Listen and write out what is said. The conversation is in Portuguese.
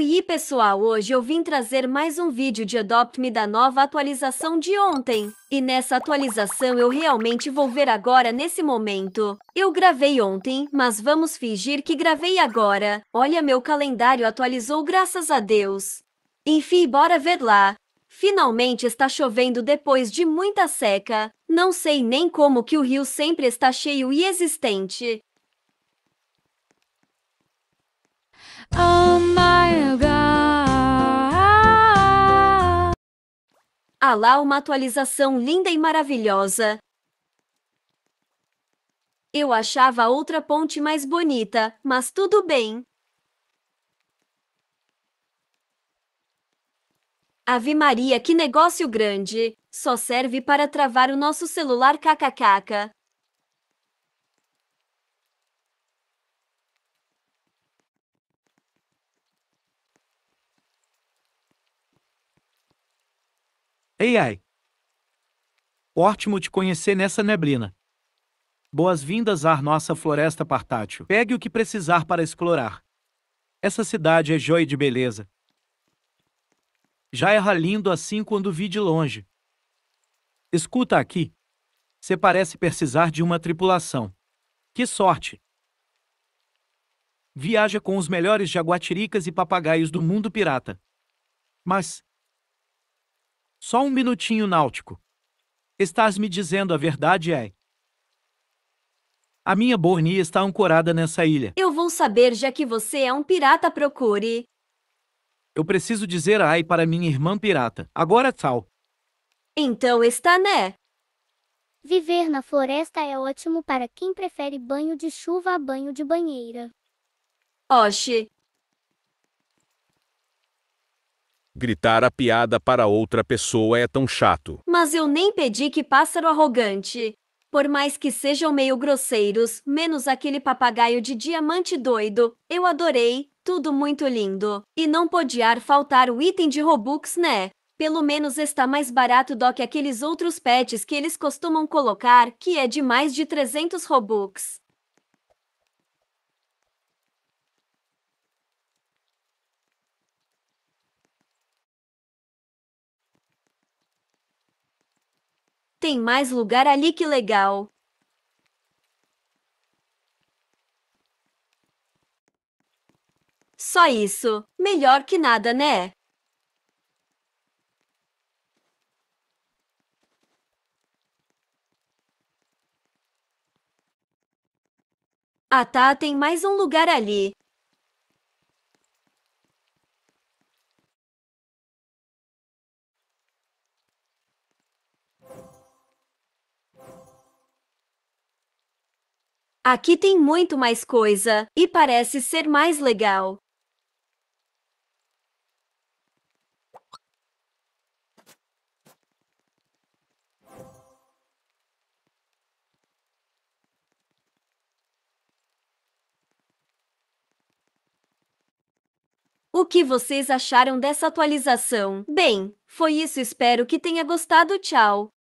Oi pessoal, hoje eu vim trazer mais um vídeo de Adopt Me da nova atualização de ontem. E nessa atualização eu realmente vou ver agora nesse momento. Eu gravei ontem, mas vamos fingir que gravei agora. Olha, meu calendário atualizou graças a Deus. Enfim, bora ver lá. Finalmente está chovendo depois de muita seca. Não sei nem como que o rio sempre está cheio e existente. Ah lá uma atualização linda e maravilhosa. Eu achava outra ponte mais bonita, mas tudo bem. Ave Maria, que negócio grande! Só serve para travar o nosso celular kkkk. Ei, ai! Ótimo te conhecer nessa neblina. Boas-vindas à nossa floresta partátil. Pegue o que precisar para explorar. Essa cidade é joia de beleza. Já erra lindo assim quando vi de longe. Escuta aqui. Você parece precisar de uma tripulação. Que sorte! Viaja com os melhores jaguatiricas e papagaios do mundo pirata. Mas, só um minutinho, náutico. Estás me dizendo a verdade, é? A minha bornia está ancorada nessa ilha. Eu vou saber já que você é um pirata, procure. Eu preciso dizer ai para minha irmã pirata. Agora tal. Então está, né? Viver na floresta é ótimo para quem prefere banho de chuva a banho de banheira. Oxi, Gritar a piada para outra pessoa é tão chato. Mas eu nem pedi que pássaro arrogante. Por mais que sejam meio grosseiros, menos aquele papagaio de diamante doido, eu adorei, tudo muito lindo. E não podia faltar o item de Robux, né? Pelo menos está mais barato do que aqueles outros pets que eles costumam colocar, que é de mais de 300 Robux. Tem mais lugar ali que legal. Só isso. Melhor que nada, né? Ah tá, tem mais um lugar ali. Aqui tem muito mais coisa, e parece ser mais legal. O que vocês acharam dessa atualização? Bem, foi isso, espero que tenha gostado. Tchau!